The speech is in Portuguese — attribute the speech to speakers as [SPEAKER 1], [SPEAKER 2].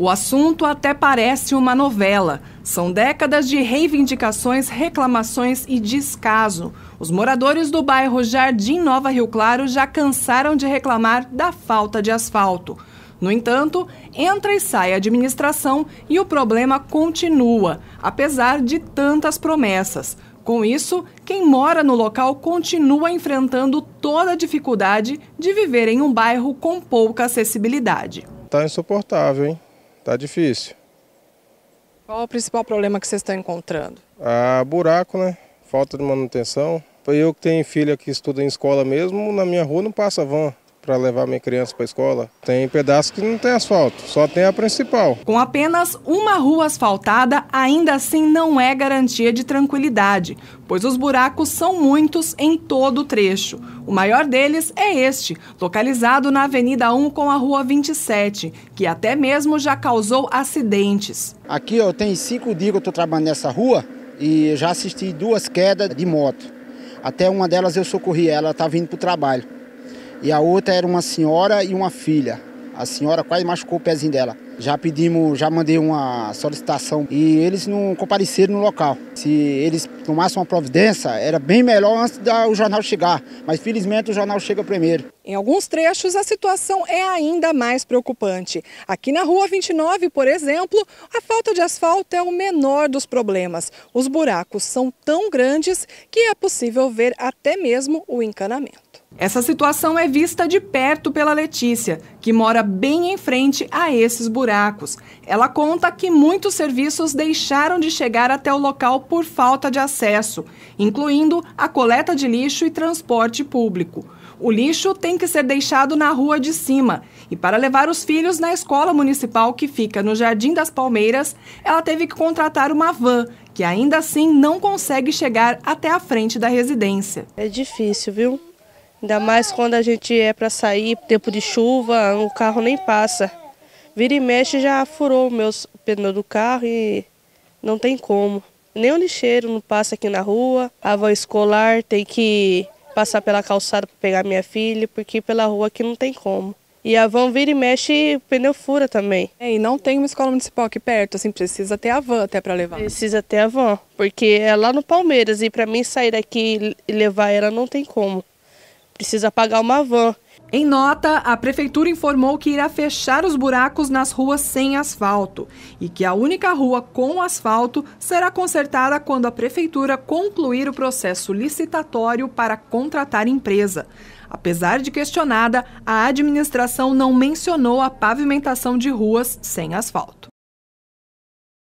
[SPEAKER 1] O assunto até parece uma novela. São décadas de reivindicações, reclamações e descaso. Os moradores do bairro Jardim Nova Rio Claro já cansaram de reclamar da falta de asfalto. No entanto, entra e sai a administração e o problema continua, apesar de tantas promessas. Com isso, quem mora no local continua enfrentando toda a dificuldade de viver em um bairro com pouca acessibilidade.
[SPEAKER 2] Está insuportável, hein? Tá difícil.
[SPEAKER 1] Qual é o principal problema que vocês estão encontrando?
[SPEAKER 2] Ah, buraco, né? Falta de manutenção. Eu que tenho filha que estuda em escola mesmo, na minha rua não passa van para levar minha criança para a escola. Tem pedaços que não tem asfalto, só tem a principal.
[SPEAKER 1] Com apenas uma rua asfaltada, ainda assim não é garantia de tranquilidade, pois os buracos são muitos em todo o trecho. O maior deles é este, localizado na Avenida 1 com a Rua 27, que até
[SPEAKER 3] mesmo já causou acidentes. Aqui, eu tem cinco dias que eu estou trabalhando nessa rua e já assisti duas quedas de moto. Até uma delas eu socorri ela, está vindo para o trabalho e a outra era uma senhora e uma filha. A senhora quase machucou o pezinho dela. Já pedimos, já mandei uma solicitação e eles não compareceram no local. Se eles tomassem uma providência, era bem melhor antes do jornal chegar. Mas felizmente o jornal chega primeiro. Em alguns trechos, a situação é ainda mais preocupante. Aqui na
[SPEAKER 1] Rua 29, por exemplo, a falta de asfalto é o menor dos problemas. Os buracos são tão grandes que é possível ver até mesmo o encanamento. Essa situação é vista de perto pela Letícia, que mora bem em frente a esses buracos. Ela conta que muitos serviços deixaram de chegar até o local por falta de acesso, incluindo a coleta de lixo e transporte público. O lixo tem que ser deixado na rua de cima. E para levar os filhos na escola municipal que fica no Jardim das Palmeiras, ela teve que contratar uma van, que ainda assim não consegue chegar até a frente da residência. É difícil, viu? Ainda
[SPEAKER 4] mais quando a gente é para sair, tempo de chuva, o carro nem passa. Vira e mexe já furou o meu pneu do carro e não tem como. Nem o lixeiro não passa aqui na rua. A avó escolar tem que passar pela calçada para pegar minha filha, porque pela rua aqui não tem como. E a van vira e mexe e o pneu fura também. É, e não tem uma escola municipal aqui perto, assim, precisa ter a van até para levar. Precisa ter a van, porque é lá no Palmeiras e para mim sair daqui e levar ela não tem como precisa
[SPEAKER 1] pagar uma van. Em nota, a prefeitura informou que irá fechar os buracos nas ruas sem asfalto e que a única rua com asfalto será consertada quando a prefeitura concluir o processo licitatório para contratar empresa. Apesar de questionada, a administração não mencionou a pavimentação de ruas sem asfalto.